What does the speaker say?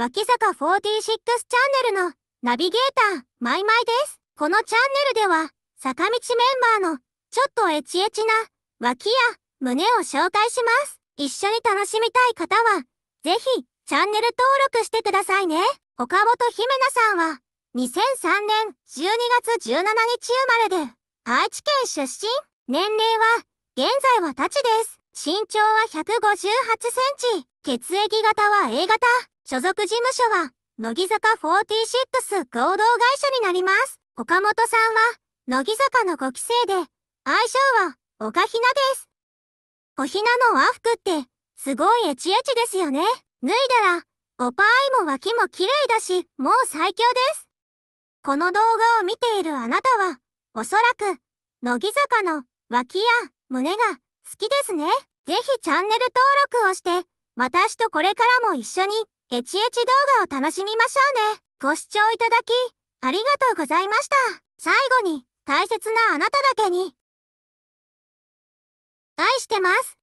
脇坂46チャンネルのナビゲーター、マイマイです。このチャンネルでは、坂道メンバーのちょっとエチエチな脇や胸を紹介します。一緒に楽しみたい方は、ぜひチャンネル登録してくださいね。岡本姫奈さんは、2003年12月17日生まれで、愛知県出身。年齢は、現在は立ちです。身長は158センチ。血液型は A 型。所属事務所は、乃木坂46合同会社になります。岡本さんは、乃木坂の5期生で、愛称は、岡ひなです。おひなの和服って、すごいエチエチですよね。脱いだら、おぱいも脇も綺麗だし、もう最強です。この動画を見ているあなたは、おそらく、乃木坂の脇や胸が好きですね。ぜひチャンネル登録をして、私とこれからも一緒にエチエチ動画を楽しみましょうね。ご視聴いただき、ありがとうございました。最後に、大切なあなただけに。愛してます。